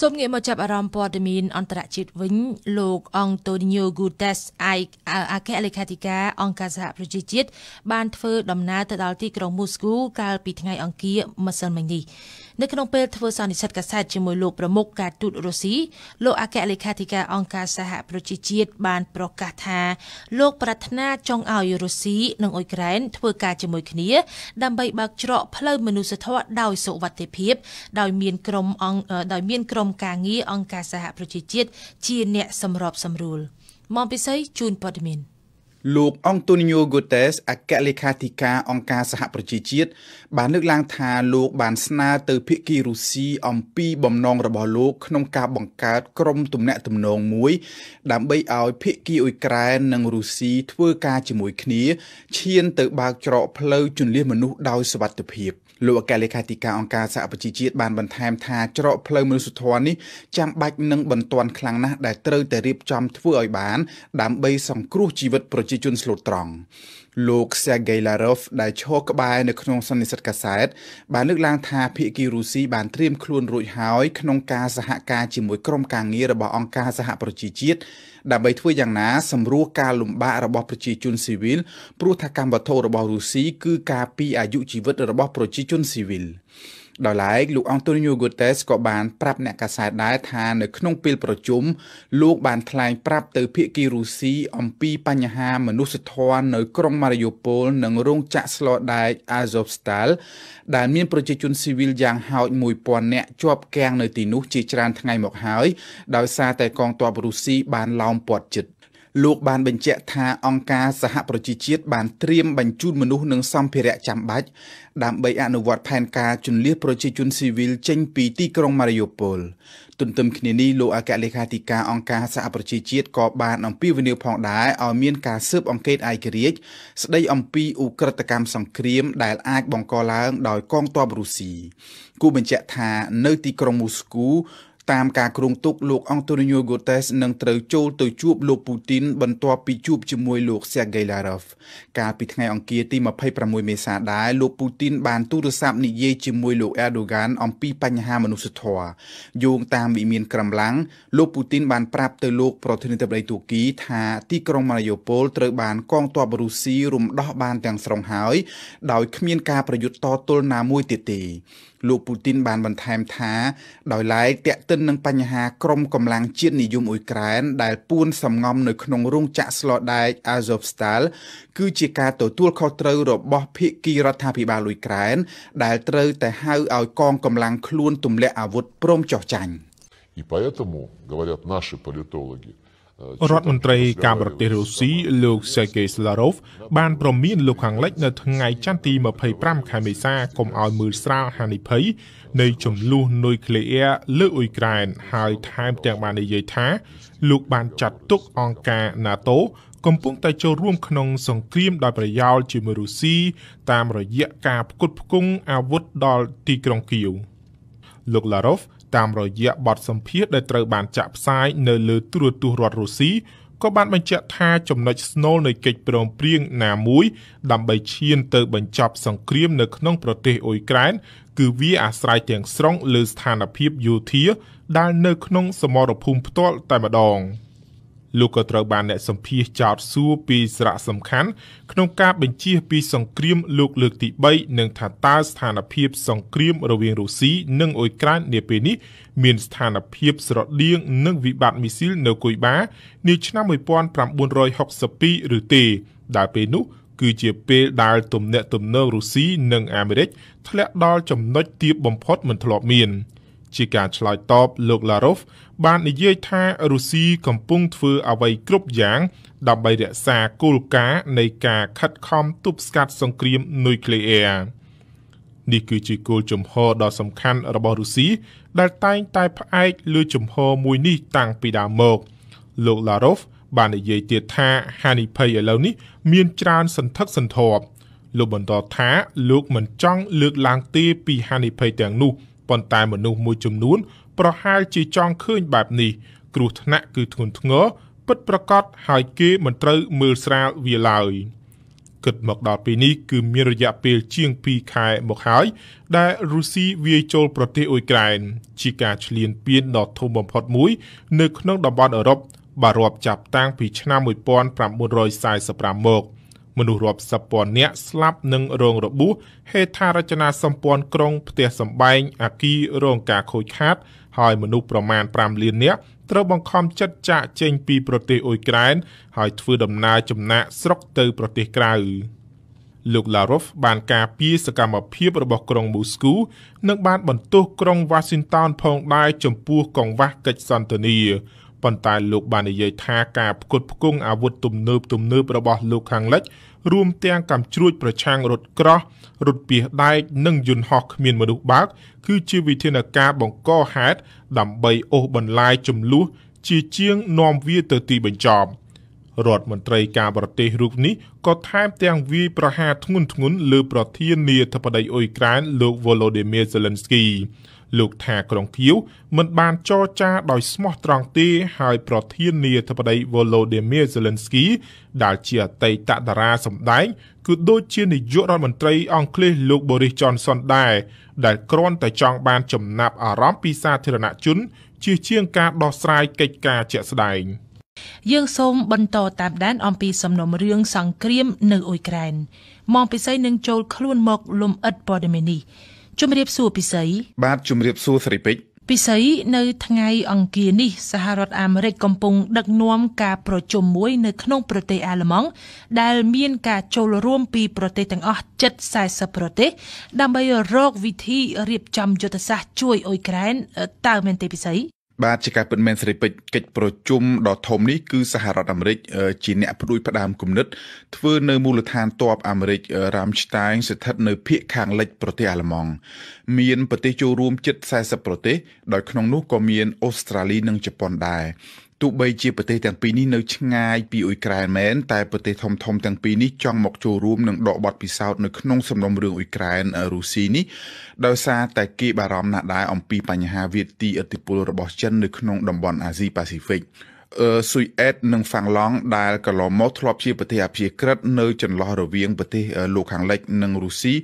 សូមងាកមកចាប់អារម្មណ៍ព័ត៌មានអន្តរជាតិវិញលោកអង់តូនីញ៉ូហ្គូតេសអៃអគ្គលេខាធិការអង្គការសហប្រជាជាតិបានធ្វើដំណើរទៅដល់ទីក្រុងមូស្គូកាលពីថ្ងៃអង្គារម្សិលមិញនេះនៅក្នុងពេលធ្វើសន្និសីទកាសែតជាមួយលោកប្រមុខការទូតរុស្ស៊ីលោកអគ្គលេខាធិការអង្គការសហប្រជាជាតិបានប្រកាសថា លោកប្រាថ្នាចង់ឲ្យរុស្ស៊ីនិងអ៊ុយក្រែនធ្វើការជាមួយគ្នាដើម្បីបើកច្រកផ្លូវមនុស្សធម៌ដោយសុវត្ថិភាព ដោយមានក្រុមអង្គដោយមានក្រុមការងារអង្គការសហប្រជាជាតិជាអ្នកសម្របសម្រួលមកពិសីជូនព័ត៌មាន។លោកអង់តូនីញ៉ូហ្គូតេសអគ្គលេខាធិការអង្គការសហប្រជាជាតិបានលើកឡើងថាលោក បាន ស្នើទៅភាគីរុស្ស៊ីអំពី បំណងរបស់លោក ក្នុងការបង្កើតក្រុមទំនាក់ទំនងមួយ ដើម្បីឲ្យភាគីអ៊ុយក្រែននិងរុស្ស៊ីធ្វើការជាមួយគ្នាឈានទៅបើកច្រកផ្លូវជន្លៀសមនុស្សដោយសวัสดิភាពលោកអគ្គលេខាធិការអង្គការសហប្រជាជាតិបានបន្ថែមថាច្រកផ្លូវមនុស្សធម៌នេះចាំបាច់នឹងបន្ទាន់ខ្លាំងណាស់ដែលត្រូវតែរៀបចំធ្វើឲ្យបានដើម្បីសង្គ្រោះជីវិតប្រជាប្រជាជនស្លូតត្រង់លោក Sergei Lavrov ដែលឈរក្បែរនៅក្នុងសន្និសីទកាសែតបានលើកឡើងថាភាគីរុស្ស៊ីបានត្រៀមខ្លួនរួចហើយក្នុងការសហការជាមួយក្រុមការងាររបស់អង្គការសហប្រជាជាតិដើម្បីធ្វើយ៉ាងណាសម្រួលការលំបាករបស់ប្រជាជនស៊ីវិលព្រោះថាកម្មវត្ថុរបស់រុស្ស៊ីគឺការពីអាយុជីវិតរបស់ប្រជាជនស៊ីវិល។ដោយឡែកលោក Antonio Guterres ក៏បានប្រាប់អ្នកកាសែតដែរថានៅក្នុងពេលប្រជុំលោកបានថ្លែងប្រាប់ទៅភាគីរុស្ស៊ីអំពីបញ្ហាមនុស្សធម៌នៅក្រុង Mariupol និងរោងចក្រស្លដែក Azovstal ដែលមានប្រជាជនស៊ីវិលយ៉ាងហោច1000នាក់ជាប់គាំងនៅទីនោះ ជាច្រើនថ្ងៃមកហើយដោយសារតែកងទ័ពរុស្ស៊ីបានឡោមព័ទ្ធជិតលោកបានបញ្ជាក់ថាអង្គការសហប្រជាជាតិបានត្រៀមបញ្ជូនមនុស្សនិងសម្ភារៈចាំបាច់ ដើម្បី អនុវត្ត ផែនការជំនះប្រជាជនស៊ីវិលចេញពីទីក្រុងម៉ារីយ៉ូប៉ូលទន្ទឹមគ្នានេះលោកអគ្គលេខាធិការអង្គការសហប្រជាជាតិក៏បានអំពាវនាវផងដែរឲ្យមានការស៊ើបអង្កេតឯករាជ្យស្ដីអំពីឧក្រិដ្ឋកម្មសង្គ្រាមដែលអាចបង្កឡើងដោយកងទ័ពរុស្ស៊ីគូបញ្ជាក់ថានៅទីក្រុងមូស្គូតាមការគ្រោងទុកលោកអង់តូនីញ៉ូហ្គូតេសនឹងត្រូវចូលទៅជួបលោកពូទីន បន្ទាប់ពីជួបជាមួយលោកសេហ្គេឡារ៉ូវកាលពីថ្ងៃអង្គារទី26មេសាដែរលោកពូទីន បានទូរស័ព្ទនិយាយជាមួយលោកអែដូហ្គាន អំពីបញ្ហាមនុស្សធម៌យោងតាមវិមានក្រំឡាំងលោកពូទីន បានប្រាប់ទៅលោកប្រធានាធិបតីទូគី ថាទីក្រុងម៉ារីយ៉ូប៉ូលត្រូវបានកងទ័ពរុស្ស៊ីរំដោះបានទាំងស្រុងហើយដោយគ្មាន ការប្រយុទ្ធតទល់ណាមួយទៀតទេលោកពូទីនបានបន្ថែមថាដោយឡែកតាក់ទិននឹងបញ្ហា ក្រុមកម្លាំងជាតិនិយមអ៊ុយក្រែនដែលពួនសម្ងំ នៅក្នុងរោងចក្រស្លដែក Azovstal គឺជាការទទួលខុសត្រូវរបស់ភាគីរដ្ឋាភិបាលអ៊ុយក្រែនដែលត្រូវតែហៅឲ្យកងកម្លាំងខ្លួនទម្លាក់អាវុធព្រមចោះចាញ់ И поэтому, говорят наши политологи, រដ្ឋមន្ត្រីការបរទេសរុស្ស៊ីលោក Sergei Slarov បានប្រមានលោកខាងលិចនៅថ្ងៃច័ន្ទទី25ខែមេសាកុំឲ្យមើលស្រាលហានិភ័យនៃចំនួននុយក្លេអ៊ែរលើអ៊ុយក្រែនហើយថែមទាំងបាននិយាយថាលោកបានចាត់ទុកអង្គការ NATO កំពុងតែចូលរួម ក្នុង សង្គ្រាមដោយប្រយោលជាមួយរុស្ស៊ីតាមរយៈការផ្គត់ផ្គង់អាវុធដល់ទីក្រុងគៀវលោក Larov តាមរយៈបទសម្ភាសន៍ដែលត្រូវបានចាក់ផ្សាយនៅលើទូរទស្សន៍រដ្ឋរុស្ស៊ីក៏បានបញ្ជាក់ថាចំណុចស្នូលនៃកិច្ចព្រមព្រៀងណាមួយ ដើម្បីឈានទៅបញ្ចប់សង្គ្រាមនៅក្នុងប្រទេសអ៊ុយក្រែនគឺវាអាស្រ័យទាំងស្រុងលើស្ថានភាពយោធាដែលនៅក្នុងសមរភូមិផ្ទាល់តែម្ដង។លោកក៏ត្រូវបានអ្នកសម្ភាសចោទសួរពីសារៈសំខាន់ ក្នុងការ បញ្ជាពីសង្គ្រាមលោក លើកទី3និងថាតើស្ថានភាពសង្គ្រាមរវាងរុស្ស៊ីនិងអ៊ុយក្រែននាពេលនេះ មានស្ថានភាពស្រដៀងនឹងវិបត្តិមីស៊ីលនៅគុយបានាឆ្នាំ1962ឬទេដែលពេលនោះ គឺជាពេលដែលទំនាក់ទំនងរុស្ស៊ីនិងអាមេរិកធ្លាក់ដល់ចំណុចទាបបំផុតមិនធ្លាប់មាន ជាការឆ្លើយតបលោក Lavrov បាននិយាយថារុស្ស៊ីកំពុងធ្វើអ្វីគ្រប់យ៉ាងដើម្បីរក្សាគោលការណ៍នៃការខិតខំទប់ស្កាត់សង្គ្រាមនុយក្លេអ៊ែរនេះគឺជាគោលជំហរដ៏សំខាន់របស់រុស្ស៊ីដែលតែងតែផ្អែកលើជំហរមួយនេះតាំងពីដើមមកលោក Larov បាននិយាយទៀតថាហានិភ័យឥឡូវនេះ មានច្រើនសន្ធឹកសន្ធាប់លោកបន្តថា លោក មិនចង់លើកឡើងទេពីហានិភ័យទាំងនោះប៉ុន្តែមនុស្សមួយចំនួនប្រហែលជាចង់ឃើញបែបនេះគ្រោះថ្នាក់ គឺធ្ងន់ធ្ងរពិតប្រាកដហើយគេមិនត្រូវមើលស្រាលវាឡើយគិតមកដល់ពេលនេះគឺមានរយៈពេលជាង2ខែមកហើយ ដែលរុស្ស៊ីវាយចូល ប្រទេសអ៊ុយក្រែនជាការឈ្លានពានដ៏ធំបំផុតមួយ នៅក្នុងតំបន់អឺរ៉ុបបើរាប់ចាប់តាំងពីឆ្នាំ1945មកមនុស្សរាប់សិបពាន់នាក់ស្លាប់និងរងរបួសហេដ្ឋារចនាសម្ព័ន្ធក្រុងផ្ទះសម្បែងអាគីរងការខូចខាតហើយមនុស្សប្រមាណ5លាននាក់ត្រូវបង្ខំចិត្តចាកចេញពី ប្រទេសអ៊ុយក្រែនហើយធ្វើដំណើរចំណាកស្រុកទៅប្រទេសក្រៅលោក Lavrov បាន ការពារសកម្មភាពរបស់ក្រុងមូស្គូនិងបានបន្ទោសក្រុង Washington ផងដែរចំពោះកង្វះកិច្ចសន្ទនាប៉ុន្តែលោកបាននិយាយថាការផ្គត់ផ្គង់អាវុធទំនើបទំនើបរបស់លោកខាងលិចរួមទាំងកាំជ្រួចប្រឆាំងរថក្រោះរថពាសដែកនិងយន្តហោះគ្មានមនុស្សបើកគឺជាវិធានការបង្កហេតុដើម្បីអូសបន្លាយចំនួនជាជាងនាំវាទៅទីបញ្ចប់រដ្ឋមន្ត្រីការបរទេសរូបនេះក៏ថែមទាំងវាយប្រហារធ្ងន់ធ្ងរលើប្រធាននាធិបតីអ៊ុយក្រែនលោក Volodymyr Zelensky លោកថាក្រុងគៀវមិនបានចរចាដោយស្មោះត្រង់ទេ ហើយប្រធានាធិបតី Volodymyr Zelensky ដែលជាអតីតតារាសម្ដែងគឺដូចជានាយករដ្ឋមន្ត្រីអង់គ្លេសលោក Boris Johnson ដែរដែលគ្រាន់តែចង់បានចំណាប់អារម្មណ៍ពីសាធារណជនជាជាងការដោះស្រាយកិច្ចការជាក់ស្ដែងយើងសូមបន្តតាមដានអំពីសំណុំរឿងសង្គ្រាមនៅអ៊ុយក្រែនមកពិសីនឹងចូលខ្លួនមកលំអិតព័ត៌មាននេះជំរាបសួរពិសី បាទជំរាបសួរស្រីពេជ្រពិសី នៅថ្ងៃអង្គារនេះសហរដ្ឋអាមេរិកកំពុង ដឹកនាំការប្រជុំមួយ នៅក្នុងប្រទេសអាល្លឺម៉ង់ដែល មានការចូលរួមពីប្រទេសទាំងអស់ជិត40ប្រទេស ដើម្បីរកវិធីរៀបចំយុទ្ធសាស្ត្រជួយអ៊ុយក្រែនតើមែនទេពិសីបាទជាការពិតមែនសេរីពេជ្រកិច្ចប្រជុំដ៏ធំនេះគឺសហរដ្ឋអាមេរិកជាអ្នកផ្ដួចផ្ដើមគំនិតធ្វើនៅមូលដ្ឋានទ័ពអាមេរិករ៉ាមស្តាញស្ថិតនៅភាគខាងលិចប្រទេសអាល្លឺម៉ង់មានប្រទេសចូលរួមជិត40ប្រទេសដោយក្នុងនោះក៏មានអូស្ត្រាលីនិងជប៉ុនដែរទោះបីជាប្រទេសទាំងពីរនេះនៅឆ្ងាយពីអ៊ុយក្រែនមែនតែប្រទេសធំៗទាំងពីរនេះចង់មកចូលរួមនឹងដកបទពិសោធន៍នៅក្នុងសំណុំរឿងអ៊ុយក្រែនរុស្ស៊ីនេះដោយសារតែគេបារម្ភណាស់ដែរអំពីបញ្ហាវាទីឥទ្ធិពលរបស់ចិននៅក្នុងតំបន់អាស៊ីប៉ាស៊ីហ្វិក។ស៊ុយអេតនិងហ្វាំងឡង់ដែលកន្លងមកធ្លាប់ជាប្រទេសអភិក្រិតនៅចន្លោះរវាងប្រទេសលោកខាងលិចនិងរុស្ស៊ី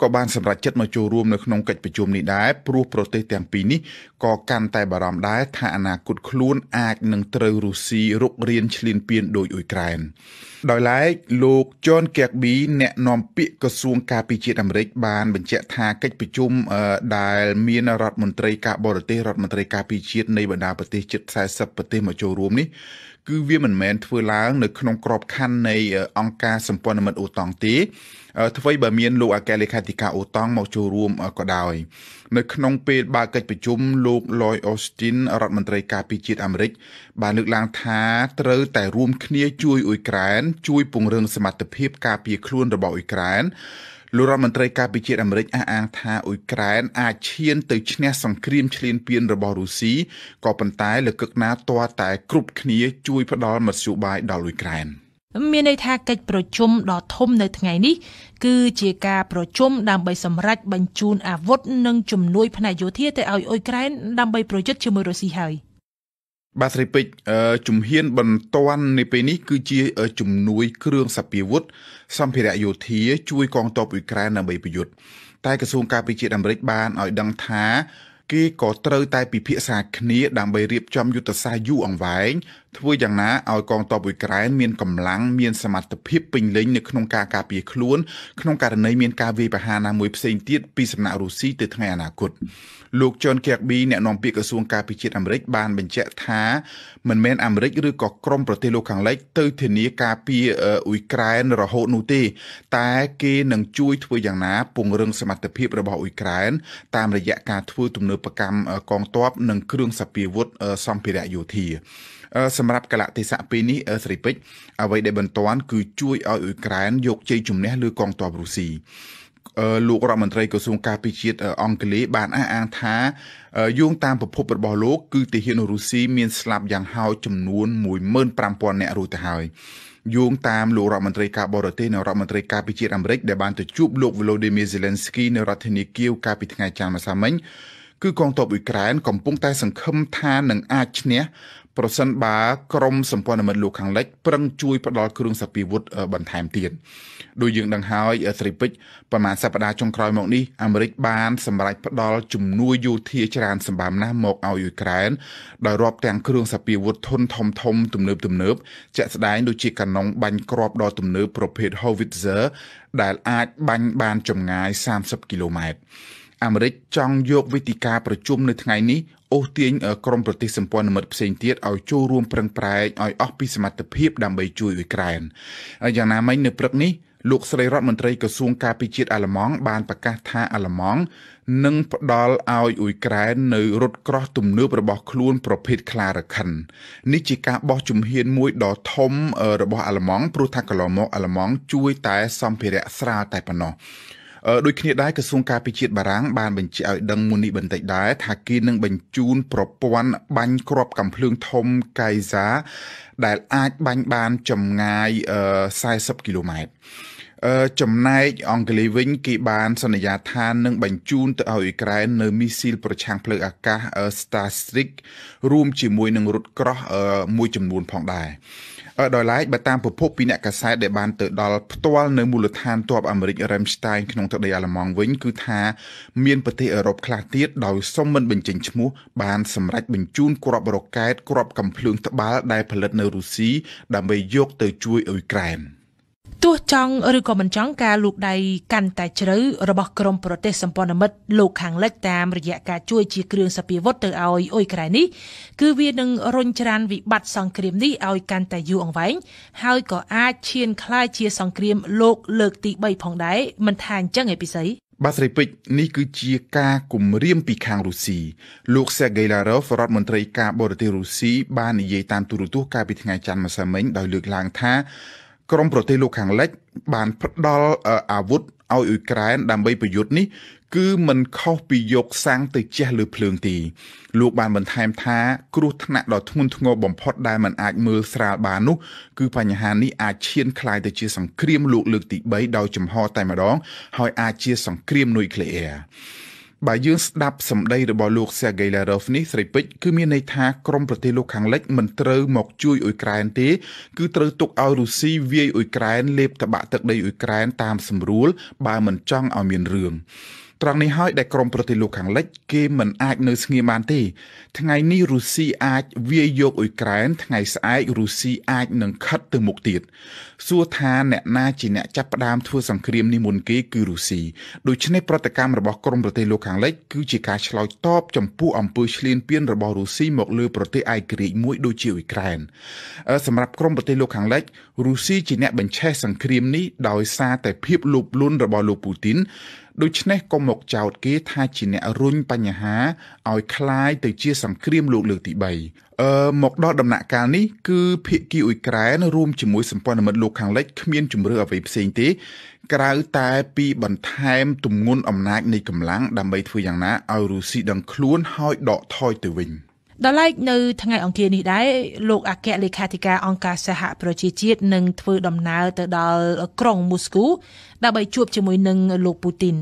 ក៏បានសម្រេចចិត្តមកចូលរួម នៅក្នុងកិច្ចប្រជុំនេះដែរព្រោះប្រទេសទាំងពីរនេះក៏កាន់តែបារម្ភដែរថាអនាគតខ្លួនអាចនឹងត្រូវរុស្ស៊ីរុករានឈ្លានពានដោយអ៊ុយក្រែន។ដោយឡែកលោក John Kirby អ្នកនាំពាក្យក្រសួងការពារជាតិអាមេរិកបានបញ្ជាក់ថាកិច្ចប្រជុំដែលមានរដ្ឋមន្ត្រីការបរទេសរដ្ឋមន្ត្រីការពារជាតិនៃបណ្ដាប្រទេសជិត40ប្រទេសមកចូលរួមនេះគឺវាមិនមែនធ្វើឡើង នៅក្នុងក្របខ័ណ្ឌនៃអង្គការសម្ព័ន្ធមិត្តអូតង់ទេអ្វីបើមានលោកអគ្គលេខាធិការអូតង់មកចូលរួមក៏ដោយ នៅ ក្នុងពេលបើកកិច្ចប្រជុំលោក Lloyd Austin រដ្ឋមន្ត្រីការពារជាតិអាមេរិកបានលើកឡើងថាត្រូវតែរួមគ្នា ជួយអ៊ុយក្រែនជួយពង្រឹងសមត្ថភាពការពារខ្លួនរបស់អ៊ុយក្រែនលោករដ្ឋមន្ត្រីការពិជាតិអាមេរិកអះអាងថាអ៊ុយក្រែនអាចឈានទៅឈ្នះសង្គ្រាមឈ្លានពានរបស់រុស្ស៊ីក៏ប៉ុន្តែលើកឹកណាតរតែគ្រប់គ្នាជួយផ្ដល់មធ្យោបាយដល់អ៊ុយក្រែនមានន័យថាកិច្ចប្រជុំដ៏ធំនៅថ្ងៃ នេះ គឺជាការប្រជុំដើម្បីសម្រេចបញ្ជូនអាវុធនិងជំនួយ ផ្នែកយោធាទៅឲ្យអ៊ុយក្រែនដើម្បីប្រយុទ្ធជាមួយរុស្ស៊ីហើយ។បាទស្រីពេជ្រជំហានបន្តនៅពេលនេះគឺជាជំនួយគ្រឿងសព្វាវុធសម្ភារៈយោធាជួយកងទ័ពអ៊ុយក្រែនដើម្បីប្រយុទ្ធតែក្រសួងការពារជាតិអាមេរិកបានឲ្យដឹងថាគេក៏ត្រូវតែពិភាក្សាគ្នាដើម្បីរៀបចំយុទ្ធសាស្ត្រយូរអង្វែងធ្វើយ៉ាងណាឲ្យកងទ័ពអ៊ុយក្រែនមានកម្លាំងមានសមត្ថភាពពេញលេញនៅក្នុងការការពារខ្លួនក្នុងករណីមានការវាយប្រហារណាមួយផ្សេងទៀតពីសំណាក់រុស្ស៊ីទៅថ្ងៃអនាគតលោក John Kirby អ្នកនាំពាក្យក្រសួងការពារជាតិអាមេរិកបានបញ្ជាក់ថាមិនមែនអាមេរិក ឬក៏ក្រុមប្រទេសលោកខាងលិចទៅធានាការពារអ៊ុយក្រែនរហូតនោះទេ តែ គេនឹងជួយធ្វើយ៉ាងណាពង្រឹងសមត្ថភាពរបស់អ៊ុយក្រែនតាមរយៈការធ្វើទំនើបកម្មកងទ័ពនិងគ្រឿងសព្វាវុធសម្ភារៈយោធាសម្សម្រាប់កលៈទេសៈពេលនេះអឺស្រីពេជ្រអ្វីដែលបន្ទាន់គឺជួយឲ្យអ៊ុយក្រែនយកជ័យជំនះលើកងទ័ពរុស្ស៊ីលោករដ្ឋមន្ត្រីក្រសួងការពារជាតិអង់គ្លេសបានអះអាងថាយោងតាមប្រភពរបស់លោកគឺទាហានរុស្ស៊ីមានស្លាប់យ៉ាងហោចចំនួន15000នាក់រួចទៅហើយយោងតាមលោករដ្ឋមន្ត្រីការបរទេសនិងរដ្ឋមន្ត្រីការពារជាតិអាមេរិកដែលបានទៅជួបលោក Volodymyr Zelensky នៅរដ្ឋធានីគៀវកាលពីថ្ងៃច័ន្ទម្សិលមិញគឺកងទ័ពអ៊ុយក្រែនកំពុងតែ សង្ឃឹមថានឹងអាចឈ្នះប្រសិនបើក្រមសម្ព័ន្ធមិត្តលោកខាងលិចប្រឹងជួយផ្ដល់គ្រឿងសព្វាវុធបន្ថែមទៀតដោយយើងដឹងហើយស្រីពេជ្រប្រមាណសប្តាហ៍ចុងក្រោយមកនេះអាមេរិកបាន សម្រេចផ្ដល់ជំនួយយោធាច្រើនសម្បំណាស់មកឲ្យអ៊ុយក្រែនដោយរាប់ទាំងគ្រឿងសព្វាវុធធនធំធំទំនើបទំនើបជាក់ស្ដែងដូចជាកាណុងបាញ់គ្រាប់ដ៏ទំនើបប្រភេទ Howitzer ដែលអាចបាញ់បានចម្ងាយ30គីឡូម៉ែត្រអាមេរិកចង់យកវេទិកាប្រជុំនៅថ្ងៃនេះអូសទាញក្រុមប្រទេសសម្ព័ន្ធមិត្តផ្សេងទៀតឲ្យចូលរួមប្រឹងប្រែងឲ្យអស់ពីសមត្ថភាពដើម្បីជួយអ៊ុយក្រែនយ៉ាងណាមិញនៅព្រឹកនេះលោកស្រីរដ្ឋមន្ត្រីក្រសួងការពារជាតិអាល្លឺម៉ង់បានប្រកាសថាអាល្លឺម៉ង់នឹងផ្ដល់ឲ្យអ៊ុយក្រែន នៅរថក្រោះទំនើបរបស់ខ្លួនប្រភេទខ្លារខិននេះជាការបោះជំហានមួយដ៏ធំរបស់អាល្លឺម៉ង់ព្រោះថាកន្លងមកអាល្លឺម៉ង់ជួយតែសម្ភារៈស្រាលតែប៉ុណ្ណោះដូចគ្នាដែរក្រសួងការពារជាតិបារាំងបានបញ្ជាក់ឲ្យដឹងមុននេះបន្តិចដែរថាគេនឹងបញ្ជូនប្រព័ន្ធបាញ់គ្រាប់កាំភ្លើងធំកៃសា ដែលអាចបាញ់បានចម្ងាយ40គីឡូម៉ែត្រចំណែកអង់គ្លេសវិញគេបានសន្យាថានឹងបញ្ជូនទៅឲ្យអ៊ុយក្រែននៅមីស៊ីលប្រឆាំងផ្លូវអាកាស Starstreak រួមជាមួយនឹងរថក្រោះមួយចំនួនផងដែរ។ដោយឡែកបើតាមប្រភពពីអ្នកកាសែតដែលបានទៅដល់ផ្ទាល់នៅមូលដ្ឋានទ័ពអាមេរិករ៉ែមស្តាយក្នុងទឹកដីអាល្លឺម៉ង់វិញគឺថាមានប្រទេសអឺរ៉ុបខ្លះទៀតដោយសុំមិនបញ្ចេញឈ្មោះបានសម្រេចបញ្ជូនគ្រាប់រ៉ុកែតគ្រាប់កំភ្លើងត្បាល់ដែលផលិតនៅរុស្ស៊ីដើម្បីយកទៅជួយអ៊ុយក្រែន។ទោះចង់ឬក៏មិនចង់ការលូកដៃកាន់តែជ្រៅរបស់ក្រមប្រទេសសម្ព័ន្ធមិត្តលោកខាងលិចតាមរយៈការជួយជាគ្រឿងសព្វាវុធទៅឲ្យអ៊ុយក្រែននេះគឺវានឹងរុញច្រានវិបត្តិសង្គ្រាមនេះឲ្យកាន់តែយូរអង្វែងហើយក៏អាចឈានក្លាយជាសង្គ្រាមលោក លើកទី3ផងដែរមិនថាអញ្ចឹងឯពិសីបាទស្រីពេជ្រនេះគឺជាការគម្រាម ពីខាងរុស្ស៊ីលោកសេហ្គេឡារ៉ូវរដ្ឋមន្ត្រីការបរទេសរុស្ស៊ីបាននិយាយតាមទូរទស្សន៍កាលពីថ្ងៃច័ន្ទម្សិលមិញដោយលើកឡើងថាក្រមប្រទេសលោកខាងលិចបានផ្ដល់អាវុធឲ្យអ៊ុយក្រែនដើម្បីប្រយុទ្ធនេះ គឺមិនខុសពីយកសាំងទៅជះលើភ្លើងទីលោកបានបន្ថែមថាគ្រោះថ្នាក់ដ៏ធ្ងន់ធ្ងរបំផុតដែលមិនអាចមើលស្រាលបាននោះគឺបញ្ហានេះអាចឈានក្លាយទៅជាសង្គ្រាមលោកលើកទី3ដោយចំហតែម្ដងហើយអាចជាសង្គ្រាមនុយក្លេអ៊ែរបើយើងស្ដាប់សម្ដីរបស់លោក Sergei Lavrov នេះស្រីពេជ្រគឺមានន័យថាក្រមប្រទេសលោកខាងលិចមិនត្រូវមកជួយអ៊ុយក្រែនទេ គឺត្រូវទុកឲ្យរុស្ស៊ីវាយអ៊ុយក្រែនលេបតបាក់ទឹកដីអ៊ុយក្រែនតាមស្រួលបើមិនចង់ឲ្យមានរឿងត្រង់នេះហើយដែលក្រមប្រទេសលោកខាងលិចគេមិនអាចនៅស្ងៀមបានទេថ្ងៃនេះរុស្ស៊ីអាចវាយយកអ៊ុយក្រែនថ្ងៃស្អែករុស្ស៊ីអាចនឹងខិតទៅមុខទៀតសួរថាអ្នកណាជាអ្នកចាប់ផ្ដើមធ្វើសង្គ្រាមនេះមុនគេគឺរុស្ស៊ីដូច្នេះប្រតិកម្មរបស់ក្រមប្រទេសលោកខាងលិចគឺជាការឆ្លើយតបចំពោះអំពើឈ្លានពានរបស់រុស្ស៊ីមកលើប្រទេសឯករាជ្យមួយដូចជាអ៊ុយក្រែនសម្រាប់ក្រមប្រទេសលោកខាងលិចរុស្ស៊ីជាអ្នកបញ្ឆេះសង្គ្រាមនេះដោយសារតែ ភាពលោភលន់របស់លោកពូទីនដូច្នេះកុំមកចោទគេថាជាអ្នករុញបញ្ហាឲ្យคล้ายទៅជាសង្គ្រាមលោកលើកទី3អឺមកដល់ដំណាក់កាលនេះគឺភៀកគីអ៊ុយក្រែនរួមជាមួយសម្ព័ន្ធមិត្តលោកខាងលិចគ្មានជំរឿអ្វីផ្សេងទេ ក្រៅតែពីបន្ថែមទម្ងន់អំណាចនៃកម្លាំងដើម្បីធ្វើយ៉ាងណាឲ្យរុស្ស៊ីដឹងខ្លួនហើយដកថយទៅវិញ។ដល់ឡែកនៅថ្ងៃអង្គារនេះដែរលោកអគ្គលេខាធិការអង្គការសហប្រជាជាតិនឹងធ្វើដំណើរទៅដល់ក្រុងមូស្គូដើម្បីជួបជាមួយនឹងលោកពូទីន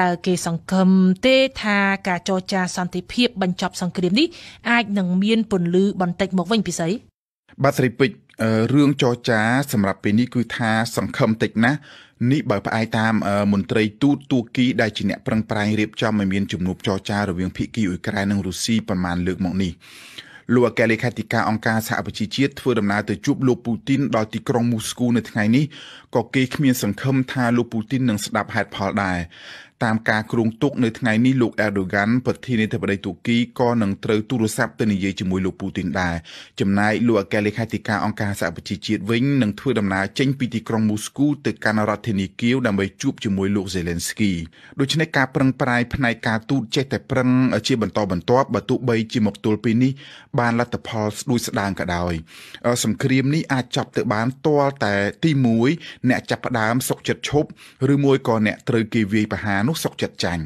តើគេសង្ឃឹមទេថាការចរចាសន្តិភាពបញ្ចប់សង្គ្រាមនេះអាចនឹងមានពន្លឺបន្តិចមកវិញពិសីបាទស្រីពេជ្ររឿងចរចាសម្រាប់ពេលនេះគឺថាសង្ឃឹមតិចណាស់នេះបើផ្អែកតាមមន្ត្រីទូតទួគីដែលជាអ្នកប្រឹងប្រែងរៀបចំឲ្យមានជំនួបចរចារវាងភាគីអ៊ុយក្រែននិងរុស្ស៊ីប្រមាណលើកមកនេះលោកអគ្គលេខាធិការអង្គការសហប្រជាជាតិធ្វើដំណើរទៅជួបលោកពូទីនដល់ទីក្រុងមូស្គូនៅថ្ងៃនេះក៏គេគ្មាន សង្ឃឹមថាលោកពូទីននឹងស្ដាប់ហេតុផលដែរតាមការគ្រងទុកនៅថ្ងៃនេះលោកអែដូហ្គានប្រធានាធិបតីទូគីក៏នឹងត្រូវទូរស័ព្ទទៅនិយាយជាមួយលោកពូទីនដែរចំណែកលោកអគ្គលេខាធិការអង្គការសហប្រជាជាតិវិញនឹងធ្វើដំណើរចេញពីទីក្រុងមូស្គូទៅកាន់រដ្ឋធានីគៀវដើម្បីជួបជាមួយលោកសេឡិនស្គីដូច្នេះការប្រឹងប្រែងផ្នែកការទូតចេះតែប្រឹងជាបន្តបន្ទាប់បើទោះបីជាមកទល់ពេលនេះបានលទ្ធផលស្ដួយស្ដាងក៏ដោយសង្គ្រាមនេះអាចចប់ទៅបានទាល់តែទី1អ្នកចាប់ផ្ដើមសុកចិត្តឈប់ឬមួយក៏អ្នកត្រូវគេវាយប្រហារនោះសុកចិត្តចាញ់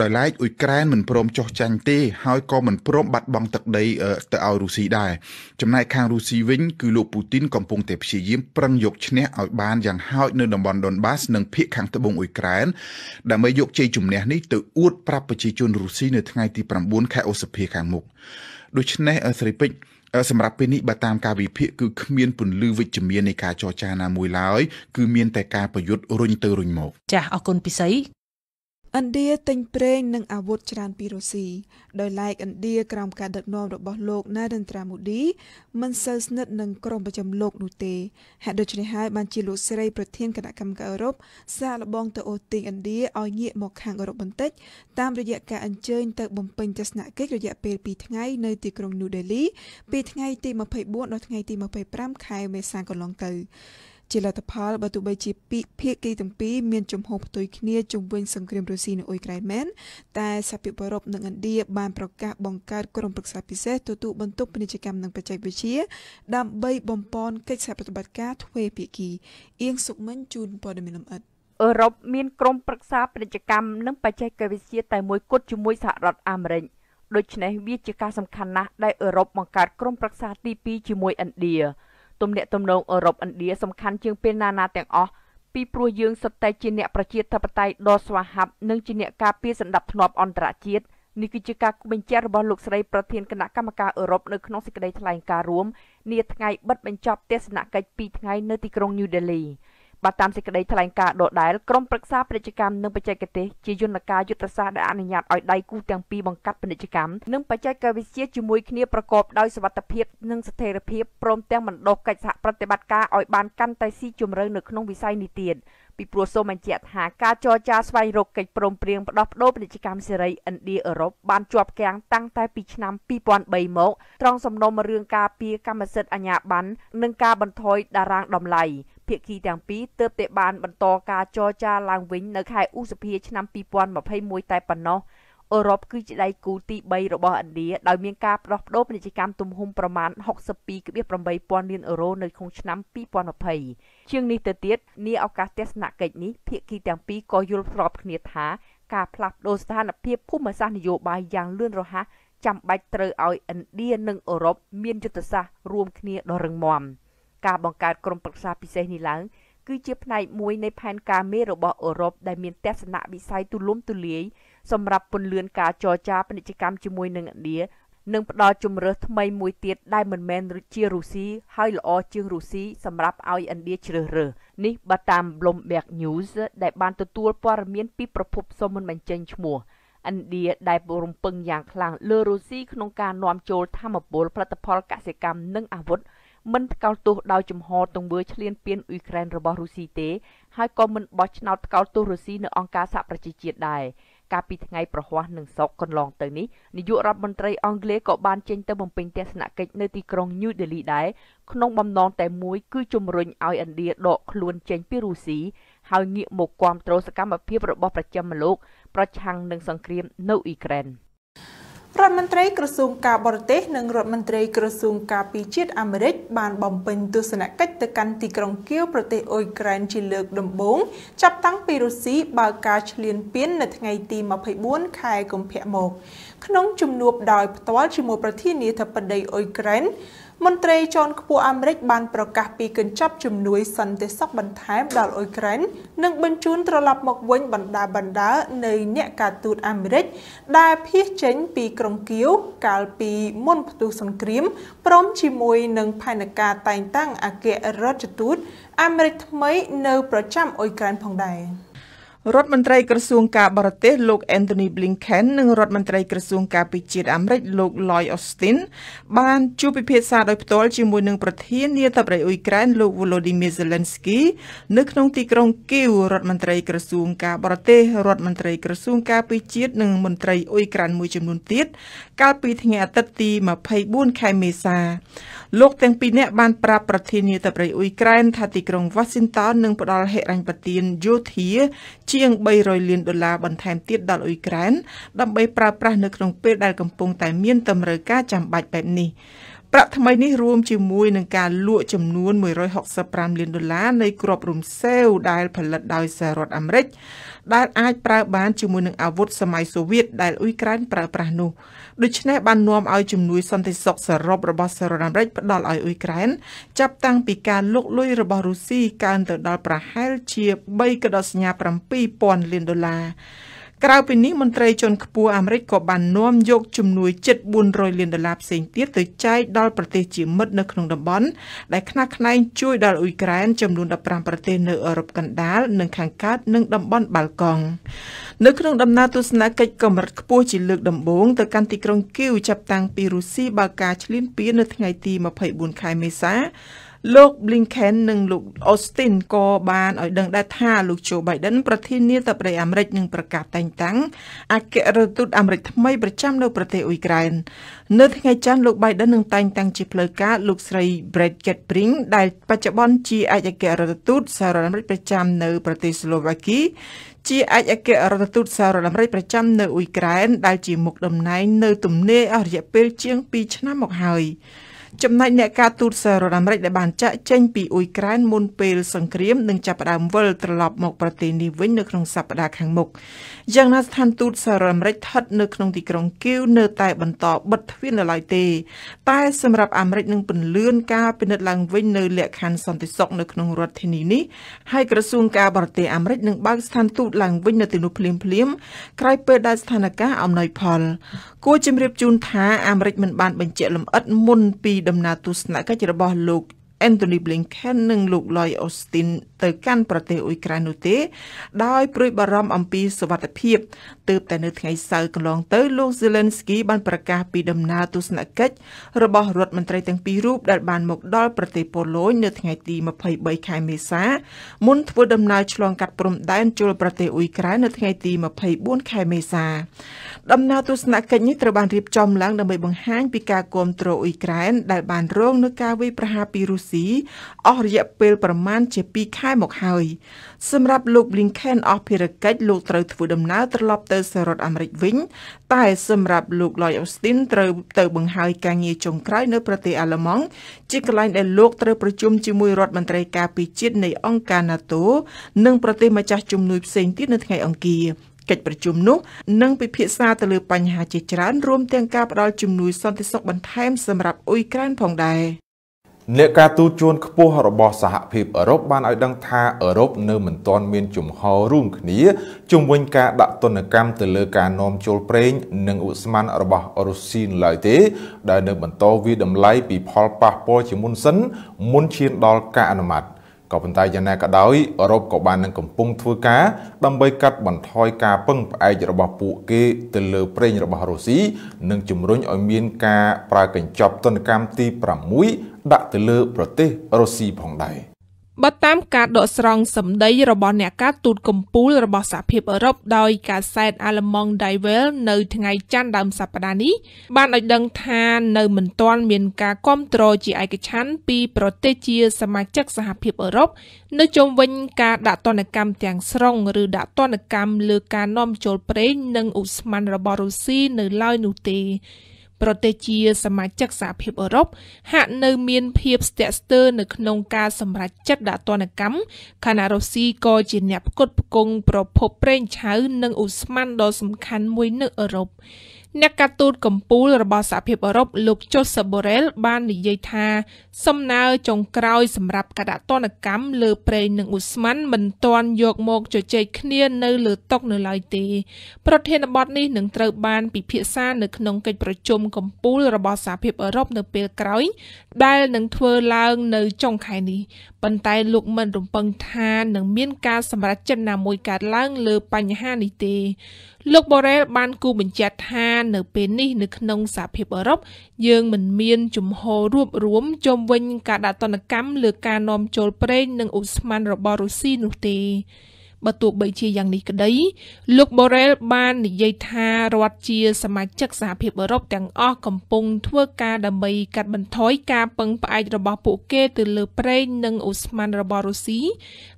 ដោយឡែកអ៊ុយក្រែនមិនព្រមចោះចាញ់ទេហើយក៏មិនព្រមបាត់បង់ទឹកដី ទៅឲ្យរុស្ស៊ីដែរចំណែកខាងរុស្ស៊ីវិញគឺលោកពូទីនកំពុងតែព្យាយាមប្រឹងយកឈ្នះឲ្យបានយ៉ាងហោចនៅតំបន់ដុនបាសនិងភៀកខាងត្បូងអ៊ុយក្រែនដើម្បីយកជ័យជំនះនេះទៅអួតប្រាប់ប្រជាជនរុស្ស៊ីនៅថ្ងៃទី9ខែឧសភាខាងមុខដូច្នេះស្រីពេជ្រសម្រាប់ពេលនេះបើតាមការវិភាគគឺគ្មានពន្លឺវិជ្ជមាននៃការចរចាណាមួយឡើយគឺមានតែការប្រយុទ្ធរុញទៅរុញមកចាសអរគុណពិសីឥណ្ឌាទិញប្រេងនិងអាវុធច្រើនពីរុស្ស៊ីដោយឡែកឥណ្ឌាក្រោមការដឹកនាំរបស់លោក Narendra Modi មិនសូវស្និទ្ធនឹងក្រុមប្រចាំលោកនោះទេហាក់ដូច្នេះហើយបានជាលោកស្រីប្រធានគណៈកម្មការអឺរ៉ុបសាកល្បងទៅអូទិញឥណ្ឌាឲ្យងាកមកខាងអឺរ៉ុបបន្តិច តាមរយៈការអញ្ជើញទៅបំពេញទស្សនកិច្ចរយៈពេល2ថ្ងៃនៅទីក្រុង New Delhi ពីថ្ងៃទី24ដល់ថ្ងៃទី25ខែមេសាកន្លងទៅជាលទ្ធផលបើទោះបីជាពីភាគីទាំងពីរមានជំហរផ្ទុយគ្នាជំវិញសង្គ្រាមរុស្ស៊ីនៅអ៊ុយក្រែនមែនតែសហភាពអឺរ៉ុបនិងឥណ្ឌាបានប្រកាសបង្កើតក្រុមប្រឹក្សាពិសេសទទួលបន្ទុកពាណិជ្ជកម្មនិងបច្ចេកវិទ្យាដើម្បីបំពន់កិច្ចសហប្រតិបត្តិការទ្វេភាគីអៀងសុកមិញជូនព័ត៌មានលម្អិតអឺរ៉ុបមានក្រុមប្រឹក្សាពាណិជ្ជកម្មនិងបច្ចេកវិទ្យាតែមួយគត់ជាមួយសហរដ្ឋអាមេរិកដូច្នេះវាជាការសំខាន់ណាស់ដែលអឺរ៉ុបបង្កើតក្រុមប្រឹក្សាទី2ជាមួយឥណ្ឌាទំនាក់ទំនងអឺរ៉ុបឥណ្ឌាសំខាន់ជាងពេលណាណាទាំងអស់ពីព្រោះយើងសុទ្ធតែជាអ្នកប្រជាធិបតេយ្យដ៏ស្វាហាប់និងជាអ្នកការពារសន្តិភាពអន្តរជាតិនេះគឺជាការបញ្ជាក់របស់លោកស្រីប្រធានគណៈកម្មការអឺរ៉ុបនៅក្នុងសេចក្តីថ្លែងការណ៍រួមនាថ្ងៃបិទបញ្ចប់ទស្សនកិច្ច2ថ្ងៃនៅទីក្រុងញូវដេលីបាទតាមសេចក្តីថ្លែងការណ៍ដដែលក្រមប្រឹក្សាពាណិជ្ជកម្មនិងបច្ចេកទេសជាយន្តការយុទ្ធសាស្ត្រដែលអនុញ្ញាតឲ្យដៃគូទាំងពីរបង្កាត់ពាណិជ្ជកម្មនិងបច្ចេកវិទ្យាជាមួយគ្នាប្រកបដោយសុវត្ថិភាពនិងស្ថិរភាពព្រមទាំងបណ្ដុះកិច្ចសហប្រតិបត្តិការឲ្យបានកាន់តែស៊ីជម្រៅនៅក្នុងវិស័យនេះទៀតពីព្រោះសូមបញ្ជាក់ថាការចរចាស្វែងរកកិច្ចព្រមព្រៀងផ្ដោះប្ដូរពាណិជ្ជកម្មសេរីឥណ្ឌាអឺរ៉ុបបានជាប់គាំងតាំងតែពីឆ្នាំ2003មកត្រង់សំណុំរឿងការពីកម្មសិទ្ធិអាជ្ញាប័ណ្ណនិងការបន្ថយតារាងតម្លៃភាគីទាំងពីរទើបតែបានបន្តការចរចាឡើងវិញនៅខែឧសភាឆ្នាំ2021តែប៉ុណ្ណោះអឺរ៉ុបគឺជាដៃគូទី3របស់ឥណ្ឌាដោយមានការផ្ដោះប្ដូរពាណិជ្ជកម្មទំហំប្រមាណ62.8ពាន់លានអឺរ៉ូនៅក្នុងឆ្នាំ2020ជាងនេះទៅទៀតនាឱកាសទស្សនកិច្ចនេះភាគីទាំងពីរក៏យល់ស្របគ្នាថាការផ្លាស់ប្ដូរស្ថានភាពភូមិសាស្ត្រនយោបាយយ៉ាងលឿនរហ័សចាំបាច់ត្រូវឲ្យឥណ្ឌានិងអឺរ៉ុបមានយុទ្ធសាស្ត្ររួមគ្នាដ៏រឹងមាំ។ការបង្កើតក្រុមប្រឹក្សាពិសេសនេះឡើងគឺជាផ្នែកមួយនៃផែនការមេរបស់អឺរ៉ុបដែលមានទស្សនៈវិស័យទូលំទូលាយសម្រាប់ពន្លឿនការចរចាពាណិជ្ជកម្មជាមួយនឹងឥណ្ឌានិងផ្ដល់ជំរើសថ្មីមួយទៀតដែលមិនមែនជារុស្ស៊ីហើយល្អជាងរុស្ស៊ីសម្រាប់ឲ្យឥណ្ឌាជ្រើសរើសនេះបើតាម Bloomberg News ដែលបានទទួលព័ត៌មានពីប្រភពសូមមិនបញ្ចេញឈ្មោះឥណ្ឌាដែលរំពឹងយ៉ាងខ្លាំងលើរុស្ស៊ីក្នុងការនាំចូលធម្មពលផលិតផលកសិកម្មនិងអាវុធមិនថ្កោលទោសដោយចំហទង្វើឈ្លានពានអ៊ុយក្រែនរបស់រុស្ស៊ីទេហើយក៏មិនបោះឆ្នោតថ្កោលទោសរុស្ស៊ីនៅអង្គការសហប្រជាជាតិដែរកាលពីថ្ងៃប្រហ័សនឹងសុកកន្លងទៅនេះនាយករដ្ឋមន្ត្រីអង់គ្លេសក៏បានចេញទៅបំពេញទស្សនកិច្ចនៅទីក្រុង New Delhi ដែរក្នុងបំណងតែមួយគឺជំរុញឲ្យឥណ្ឌាដកខ្លួនចេញពីរុស្ស៊ីហើយងាកមកគាំទ្រសកម្មភាពរបស់ ប្រចាំលោកប្រឆាំងនឹងសង្គ្រាមនៅអ៊ុយក្រែន។រដ្ឋមន្ត្រីក្រសួងការបរទេសនិងរដ្ឋមន្ត្រីក្រសួងការពារជាតិអាមេរិកបានបំពេញទស្សនកិច្ចទៅកាន់ទីក្រុងគៀវប្រទេសអ៊ុយក្រែនជាលើកដំបូងចាប់តាំងពីរុស្ស៊ីបើកការឈ្លានពាននៅថ្ងៃទី24ខែកុម្ភៈមក ក្នុងជំនួបដោយផ្ទាល់ជាមួយប្រធានាធិបតីអ៊ុយក្រែនមន្ត្រីជាន់ខ្ពស់អាមេរិកបានប្រកាសពីកញ្ចប់ជំនួយសន្តិសុខបន្ថែមដល់អ៊ុយក្រែននិងបញ្ជូនត្រឡប់មកវិញបណ្ដាបណ្ដានៃអ្នកការទូតអាមេរិកដែលភៀសចេញពីក្រុងគៀវកាលពីមុនផ្ទុះសង្គ្រាមព្រមជាមួយនឹងផែនការតែងតាំងអគ្គរដ្ឋទូតអាមេរិកថ្មីនៅប្រចាំអ៊ុយក្រែនផងដែរ។រដ្ឋមន្ត្រីក្រសួងការបរទេសលោក Anthony Blinken និងរដ្ឋមន្ត្រីក្រសួងការពារជាតិអាមេរិកលោក Lloyd Austin បានជួបពិភាក្សាដោយផ្ទាល់ជាមួយនឹងប្រធានាធិបតីអ៊ុយក្រែនលោក Volodymyr Zelensky នៅក្នុងទីក្រុង Kyiv រដ្ឋមន្ត្រីក្រសួងការបរទេសរដ្ឋមន្ត្រីក្រសួងការពារជាតិនិងមន្ត្រីអ៊ុយក្រែនមួយចំនួនទៀតកាលពីថ្ងៃអាទិត្យទី24ខែមេសាលោកទាំងពីរនាក់បានប្រាប់ប្រធានាធិបតីអ៊ុយក្រែនថាទីក្រុង Washington នឹងផ្ដល់ហិរញ្ញប្បទានយោធាជាង300លានដុល្លារបន្ថែមទៀតដល់អ៊ុយក្រែនដើម្បីប្រើប្រាស់នៅក្នុងពេលដែលកំពុងតែមានតម្រូវការចាំបាច់បែបនេះ។ប្រាក់ថ្មីនេះរួមជាមួយនឹងការលក់ចំនួន165លានដុល្លារនៃគ្រាប់រំសេវដែលផលិតដោយសហរដ្ឋអាមេរិកដែលអាចប្រើបានជាមួយនឹងអាវុធសម័យសូវៀតដែលអ៊ុយក្រែនប្រើប្រាស់នោះដូច្នេះបាននាំឲ្យជំនួយសន្តិសុខសរុបរបស់សហរដ្ឋអាមេរិកផ្ដល់ឲ្យអ៊ុយក្រែនចាប់តាំងពីការលុកលុយរបស់រុស្ស៊ីកើនទៅដល់ប្រហែលជា3.7លានដុល្លារក្រៅពីនេះមន្ត្រីជាន់ខ្ពស់អាមេរិកក៏បាននាំយកជំនួយចិត្ត400លានដុល្លារផ្សេងទៀតទៅចែកដល់ប្រទេសជាមិត្តនៅក្នុងតំបន់ដែលខ្នះខ្នែងជួយដល់អ៊ុយក្រែនចំនួន15ប្រទេសនៅអឺរ៉ុបកណ្ដាលនិងខាងកើតនិងតំបន់បាល់កង់នៅក្នុងដំណើរទស្សនកិច្ចកម្រិតខ្ពស់ជាលើកដំបូងទៅកាន់ទីក្រុងគីវចាប់តាំងពីរុស្ស៊ីបើកការឈ្លានពាននៅថ្ងៃទី24ខែមេសាលោក Blinken និងលោក Austin ក៏បានឲ្យដឹងដែរថាលោក Joe Biden ប្រធានាធិបតីអាមេរិកនឹងប្រកាសតែងតាំងអគ្គរដ្ឋទូតអាមេរិកថ្មីប្រចាំនៅប្រទេសអ៊ុយក្រែននៅថ្ងៃច័ន្ទលោក Biden នឹងតែងតាំងជាផ្លូវការលោកស្រី Brett Katbring ដែលបច្ចុប្បន្នជាឯកអគ្គរដ្ឋទូតសហរដ្ឋអាមេរិកប្រចាំនៅប្រទេសស្លូវ៉ាគី ជាឯកអគ្គរដ្ឋទូតសហរដ្ឋអាមេរិកប្រចាំនៅអ៊ុយក្រែនដែលជាមុខតំណែងនៅទំនេរអស់រយៈពេលជាង2ឆ្នាំមកហើយ។ចំណែកអ្នកការទូតសហរដ្ឋអាមេរិកដែលបានចាក់ចេញពីអ៊ុយក្រែនមុនពេលសង្គ្រាមនឹងចាប់ផ្ដើមវិលត្រឡប់មកប្រទេសនេះវិញនៅក្នុងសប្ដាហ៍ខាងមុខយ៉ាងណាស្ថានទូតសហរដ្ឋអាមេរិកស្ថិតនៅក្នុងទីក្រុងគីវនៅតែបន្តបិទទ្វារនៅឡើយទេតែសម្រាប់អាមេរិកនឹងពន្លឿនការពិនិត្យឡើងវិញនៅលក្ខខណ្ឌសន្តិសុខនៅក្នុងរដ្ឋធានីនេះហើយក្រសួងការបរទេសអាមេរិកនឹងបើកស្ថានទូតឡើងវិញនៅទីនោះភ្លាមភ្លាមក្រោយពេលដែលស្ថានភាពអំណោយផលគួរជំរាបជូនថាអាមេរិកមិនបានបញ្ជាក់លម្អិតមុនពីដំណើរទស្សនកិច្ចរបស់លោក Anthony Blinken និងលោក Lloyd Austin ទៅកាន់ប្រទេសអ៊ុយក្រែននោះទេ ដោយព្រួយបារម្ភអំពីសុវត្ថិភាពទើបតែនៅថ្ងៃសៅរ៍កន្លង ទៅលោក Zelensky បានប្រកាសពីដំណើរទស្សនកិច្ចរបស់រដ្ឋមន្ត្រីទាំងពីររូបដែលបានមកដល់ប្រទេសប៉ូឡូញនៅថ្ងៃ ទី23ខែមេសាមុនធ្វើដំណើរឆ្លងកាត់ព្រំដែនចូលប្រទេសអ៊ុយក្រែននៅថ្ងៃទី24ខែមេសាដំណើរទស្សនកិច្ចនេះត្រូវបានរៀបចំឡើងដើម្បីបង្ហាញពីការគ្រប់គ្រងអ៊ុយក្រែនដែល បានរងនឹងការវាយប្រហារពីរុស្ស៊ីអស់រយៈពេលប្រមាណជា2ខែមកហើយសម្រាប់លោក Blinken អស់ភារកិច្ចលោកត្រូវធ្វើដំណើរត្រឡប់ទៅសហរដ្ឋអាមេរិកវិញ តែ សម្រាប់លោក Lloyd Austin ត្រូវទៅ បង្ហើយការងារចុងក្រោយនៅ ប្រទេសអាល្លឺម៉ង់ជាកន្លែងដែលលោកត្រូវប្រជុំជាមួយរដ្ឋមន្ត្រីការពារជាតិនៃអង្គការ NATO និងប្រទេសម្ចាស់ជំនួយផ្សេងទៀតនៅថ្ងៃអង្គារកិច្ចប្រជុំនោះនឹងពិភាក្សាទៅលើបញ្ហាជាច្រើនរួមទាំងការផ្តល់ជំនួយសន្តិសុខបន្ថែមសម្រាប់អ៊ុយក្រែនផងដែរអ្នកការទូតជួនខ្ពស់របស់សហភាពអឺរ៉ុបបានឲ្យដឹងថាអឺរ៉ុបនៅមិនទាន់មានជំហររួមគ្នាជំវិញការដាក់ទណ្ឌកម្មទៅលើការនាំចូលប្រេងនិងឧស្ម័នរបស់រុស្ស៊ីឡើយទេដែលនៅបន្តវាតម្លៃពីផលប៉ះពាល់ជាមុនសិនមុនឈានដល់ការអនុម័ត។ក៏ប៉ុន្តែយ៉ាងណាក៏ដោយអឺរ៉ុបក៏បាននឹងកំពុងធ្វើការដើម្បីកាត់បន្ថយការពឹងផ្អែករបស់ពួកគេទៅលើប្រេងរបស់រុស្ស៊ីនិងជំរុញឲ្យមានការ ប្រើកញ្ចប់ទណ្ឌកម្មទី6ដាក់ទៅលើ ប្រទេសរុស្ស៊ីផងដែរបើតាមការដកស្រង់សម្ដីរបស់អ្នកការទូតកម្ពុជារបស់សហភាពអឺរ៉ុបដោយកាសែតអាល្លឺម៉ង់ Die Welt នៅថ្ងៃច័ន្ទដើមសប្តាហ៍នេះបានឲ្យដឹងថានៅមិនទាន់មានការគ្រប់គ្រងជាឯកច្ឆ័ន្ទពីប្រទេសជាសមាជិកសហភាពអឺរ៉ុបនៅជុំវិញការដាក់ទណ្ឌកម្មទាំងស្រុងឬដាក់ទណ្ឌកម្មលើការនាំចូលប្រេងនិងឧស្ម័នរបស់រុស្ស៊ីនៅឡើយនោះទេប្រទេសជាសមាជិកសហភាពអឺរ៉ុបហាក់នៅមានភាពស្ទាក់ស្ទើរនៅក្នុងការសម្រេចចិត្តដាក់ទណ្ឌកម្មខណៈរុស្ស៊ីក៏ជាអ្នកផ្គត់ផ្គង់ប្រភពប្រេងឆៅនិងឧស្ម័នដ៏សំខាន់មួយ នៅអឺរ៉ុបអ្នកកាទូតកម្ពុជារបស់សហភាពអឺរ៉ុបលោកជូសេបបូរ៉ែលបាននិយាយថាសំណើចុងក្រោយសម្រាប់ការដាក់ទណ្ឌកម្មលើប្រេងនិងអ៊ូស្មាន់មិនទាន់យកមកជជែកគ្នានៅលើតុនៅឡើយទេប្រធានបទនេះនឹងត្រូវបានពិភាក្សានៅក្នុងកិច្ចប្រជុំកម្ពុជារបស់សហភាពអឺរ៉ុបនៅពេលក្រោយ ដែលនឹងធ្វើឡើងនៅចុងខែនេះប៉ុន្តែលោកមិនរំពឹងថានឹងមានការសម្រេចចិត្តណាមួយកើតឡើងលើបញ្ហានេះទេលោកបូរ៉ែលបានគូបញ្ជាក់ថានៅពេលនេះនៅក្នុងសហភាពអឺរ៉ុបយើងមិនមានជំហររួបរួមជំវិញការដាក់ទណ្ឌកម្មលើការនាំចូលប្រេងនិងឧស្ម័នរបស់រុស្ស៊ីនោះទេបើទោះបីជាយ៉ាងនេះក្តីលោកបូរ៉ែលបាននិយាយថារដ្ឋជា សមាជិកសហភាពអឺរ៉ុបទាំងអស់កំពុង ធ្វើការដើម្បីកាត់បន្ថយការពឹងផ្អែករបស់ពួកគេ ទៅលើប្រេងនិងអូស្មန်របស់រុស្ស៊ី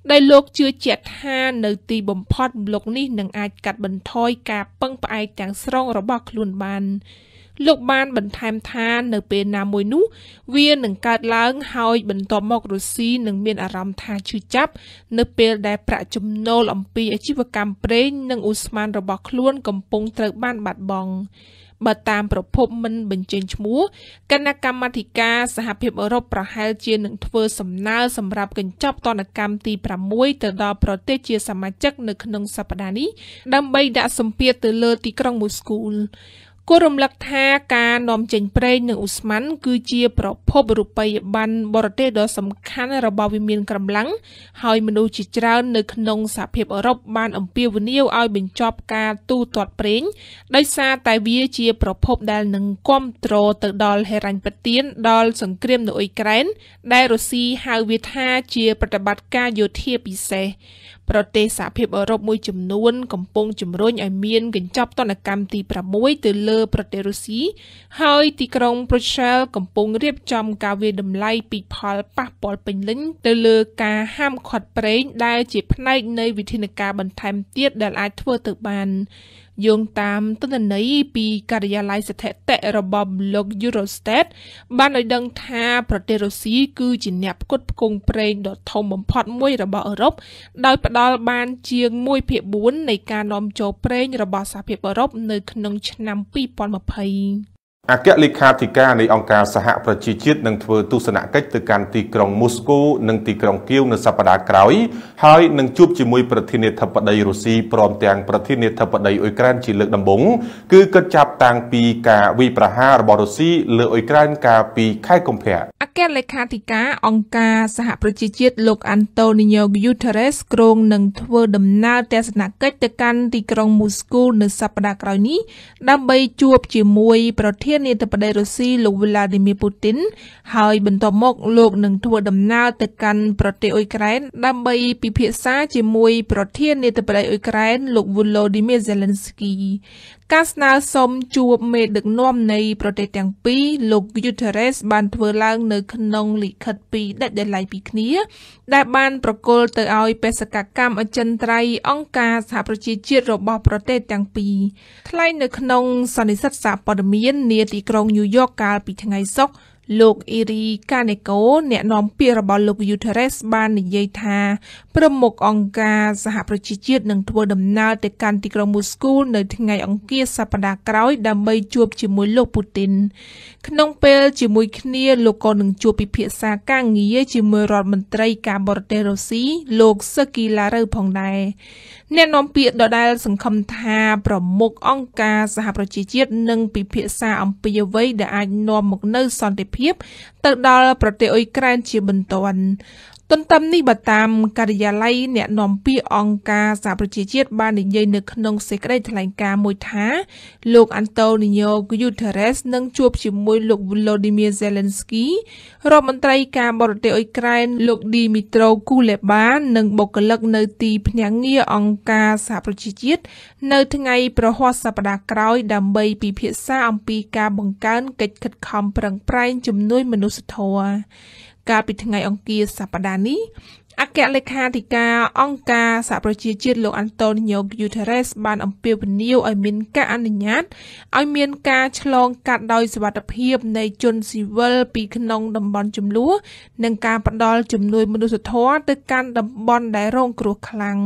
ដែលលោកជឿជាក់ថា នៅទីបំផុតលោកនេះនឹងអាចកាត់បន្ថយការពឹងផ្អែកទាំងស្រុងរបស់ខ្លួនបាន។លោកបានបន្ថែមថា នៅពេលណាមួយនោះ វានឹងកើតឡើងហើយបន្ទាប់មករុស្ស៊ីនឹងមានអារម្មណ៍ថាឈឺចាប់នៅពេលដែលប្រាក់ចំណូលអំពីអាជីវកម្មប្រេងនិងឧស្ម័នរបស់ខ្លួនកំពុងត្រូវបានបាត់បង់បើតាមប្រភពមិនបញ្ចេញឈ្មោះគណៈកម្មាធិការសហភាពអឺរ៉ុបប្រហែលជានឹងធ្វើសំណើសម្រាប់កញ្ចប់តនកម្មទី6ទៅដល់ប្រទេសជាសមាជិកនៅក្នុងសប្តាហ៍នេះដើម្បីដាក់សម្ពាធទៅលើទីក្រុងមូស្គូគួររំលឹកថាការនាំចេញប្រេងនៅអូស្ម៉ាន់គឺជាប្រភពរូបិយប័ណ្ណបរទេសដ៏សំខាន់របស់វិមានក្រំឡាំងហើយមនុស្សជាច្រើននៅក្នុងសហភាពអឺរ៉ុបបានអំពាវនាវឲ្យបញ្ចប់ការទូទាត់ប្រេងដោយសារតែវាជាប្រភពដែលនឹងគ្រប់គ្រងទៅដល់ហេរ៉ាញ់ប្បទានដល់សង្គ្រាមនៅអ៊ុយក្រែន ដែលរុស្ស៊ីហៅវាថាជាប្រតិបត្តិការយោធាពិសេសប្រទេសសហភាពអឺរ៉ុបមួយចំនួនកំពុងជំរុញឲ្យមានកញ្ចប់ទណ្ឌកម្មទី6ទៅលើប្រទេសរុស្ស៊ីហើយទីក្រុងប្រូសែលកំពុងរៀបចំការវាយតម្លៃពីផលប៉ះពាល់ពេញលេញទៅលើការហាមឃាត់ប្រេងដែលជាផ្នែកនៃវិធានការបន្ថែមទៀតដែលអាចធ្វើទៅបានយោងតាមទិន្នន័យពីការិយាល័យស្ថិតិរបស់លោក Eurostat បានឲ្យដឹងថាប្រទេសរុស្ស៊ីគឺជាអ្នកផ្គត់ផ្គង់ប្រេងដ៏ធំបំផុតមួយរបស់អឺរ៉ុបដោយផ្ដល់បានជាង1/4នៃការនាំចូលប្រេងរបស់សហភាពអឺរ៉ុបនៅក្នុងឆ្នាំ2020អគ្គលេខាធិការនៃអង្គការសហប្រជាជាតិនឹងធ្វើទស្សនកិច្ចទៅកាន់ទីក្រុងមូស្គូនិងទីក្រុងគៀវនៅសប្តាហ៍ក្រោយហើយនឹងជួបជាមួយប្រធានាធិបតីរុស្ស៊ីព្រមទាំងប្រធានាធិបតីអ៊ុយក្រែនជាលើកដំបូងគឺគិតចាប់តាំងពីការវាយប្រហាររបស់រុស្ស៊ីលើអ៊ុយក្រែនកាលពីខែកុម្ភៈអគ្គលេខាធិការអង្គការសហប្រជាជាតិលោកអាន់តូនីញ៉ូ Guterres ក្រុងនឹងធ្វើដំណើរទស្សនកិច្ចទៅកាន់ទីក្រុងមូស្គូនៅសប្តាហ៍ក្រោយនេះដើម្បីជួបជាមួយប្រធានធាននាយកបដិរុស្ស៊ីលោក Vladimir Putin ហើយបន្ទាប់មកលោកនឹងធ្វើដំណើរទៅកាន់ប្រទេសអ៊ុយក្រែន ដើម្បីពិភាក្សាជាមួយប្រធាននាយកបដិអ៊ុយក្រែនលោក Volodymyr Zelensky ការស្នើសុំជួបមេដឹកនាំនៃប្រទេសទាំងពីរលោក Guterres បានធ្វើឡើងនៅក្នុងលិខិតពីរដាច់ដោយឡែកពីគ្នា ដែលបានប្រគល់ទៅឲ្យបេសកកម្មអចិន្ត្រៃយ៍អង្គការសហប្រជាជាតិរបស់ប្រទេសទាំងពីរថ្លែងនៅក្នុងសន្និសីទសារព័ត៌មាននាទីក្រុងញូវយ៉កកាលពីថ្ងៃសុក្រលោកអ៊ីរីកាណេកូ អ្នកនាំពាក្យរបស់លោកយូធរេសបាន និយាយថាប្រមុខអង្គការសហប្រជាជាតិនឹងធ្វើដំណើរទៅកាន់ទីក្រុងមូស្គូនៅថ្ងៃអង្គារសប្តាហ៍ក្រោយដើម្បីជួប ជាមួយលោកពូទីនក្នុងពេលជាមួយគ្នាលោកក៏នឹងជួបពិភាក្សាការងារជាមួយរដ្ឋមន្ត្រីការបរទេសរុស្ស៊ីលោកសឺគីឡារូវផងដែរអ្នកនាំពាក្យដដែលសង្ឃឹមថា ប្រមុខអង្គការសហប្រជាជាតិនឹងពិភាក្សាអំពីអ្វីដែលអាចនាំមកនូវសន្តិភាព ទៅដល់ប្រទេសអ៊ុយក្រែនជាបន្ទាន់ទន្ទឹមនេះបើតាមការិយាល័យអ្នកនាំពាក្យអង្គការសហប្រជាជាតិបាននិយាយនៅក្នុងសេចក្តីថ្លែងការណ៍មួយថា លោកអាន់តូនីញ៉ូហ្គូធេរេសនឹងជួបជាមួយលោកវ្លូឌីមៀ Zelensky រដ្ឋមន្ត្រីការបរទេសអ៊ុយក្រែនលោកឌីមីត្រូគូលេបានិងបុគ្គលិកនៅទីភ្នាក់ងារអង្គការសហប្រជាជាតិនៅថ្ងៃប្រហ័សសប្តាហ៍ក្រោយដើម្បីពិភាក្សាអំពីការបង្កើនកិច្ចខិតខំប្រឹងប្រែងជំនួយមនុស្សធម៌កាលពីថ្ងៃអង្គារសប្តាហ៍នេះអគ្គលេខាធិការអង្គការសហប្រជាជាតិលោកអាន់តូនីយ៉ូហ្គូថេរេសបានអំពាវនាវឲ្យមានការអនុញ្ញាតឲ្យមានការឆ្លងកាត់ដោយសវត្ថភាពនៃជនស៊ីវិលពីក្នុងតំបន់ចំនួននិងការផ្ដល់ជំនួយមនុស្សធម៌ទៅកាន់តំបន់ដែលរងគ្រោះខ្លាំង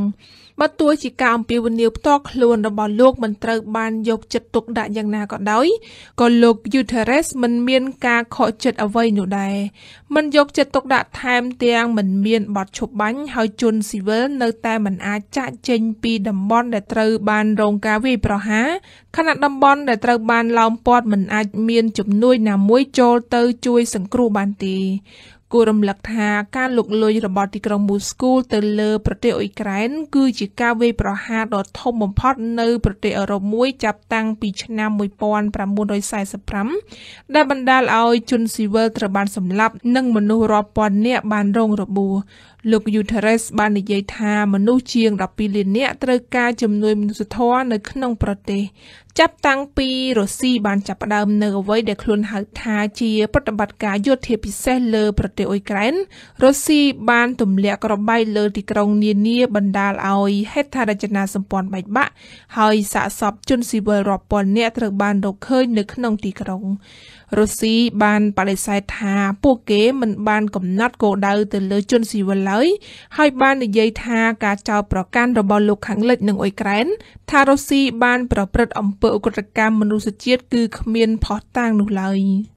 ។បើទោះជាការអំពាវនាវផ្ទាល់ខ្លួនរបស់លោកមិនត្រូវបានយក ចិត្តទុកដាក់យ៉ាងណាក៏ដោយក៏លោក Guterres មិនមានការខកចិត្តអ្វីនោះដែរមិនយកចិត្តទុកដាក់ថែមទាំងមិនមានបទឈប់បាញ់ហើយជនស៊ីវិលនៅតែមិនអាចចាក់ចេញពីតំបន់ដែលត្រូវ បានរងការវាយប្រហារខណៈតំបន់ដែលត្រូវបានឡោមព័ទ្ធមិនអាចមានជំនួយណាមួយចូលទៅជួយ សង្គ្រោះបានទេគួររំលឹកថាការលុកលុយរបស់ទីក្រុងមូស្គូទៅលើប្រទេសអ៊ុយក្រែន គឺជាការវាយប្រហារដ៏ធំបំផុតនៅប្រទេសអឺរ៉ុបមួយចាប់តាំងពីឆ្នាំ1945ដែលបណ្ដាលឲ្យជនស៊ីវិលត្រូវបានសម្លាប់និងមនុស្សរាប់ពាន់នាក់បានរងរបួសលោក Guterres បាននិយាយថាមនុស្សជាង12លាននាក់ត្រូវការជំនួយមនុស្សធម៌នៅក្នុងប្រទេសចាប់តាំងពីរុស្ស៊ីបានចាប់ផ្ដើមនៅអ្វីដែលខ្លួនហៅថាជាប្រតិបត្តិការយោធាពិសេសលើប្រទេសអ៊ុយក្រែនរុស្ស៊ីបានទម្លាក់គ្រាប់បែកលើទីក្រុងនានាបណ្ដាលឲ្យហេដ្ឋារចនាសម្ព័ន្ធបែកបាក់ហើយសាកសពជនស៊ីវិលរាប់ពាន់នាក់ត្រូវបានរកឃើញនៅក្នុងទីក្រុងរុស្ស៊ីបានបដិសេធថាពួកគេមិនបានកំណត់គោលដៅទៅលើជនស៊ីវិលឡើយហើយបាននិយាយថាការចោទប្រកាន់របស់លោកខាងលិចនិងអ៊ុយក្រែនថារុស្ស៊ីបានប្រព្រឹត្តអំពើឧក្រិដ្ឋកម្មមនុស្សជាតិគឺគ្មានភស្តុតាងនោះឡើយ។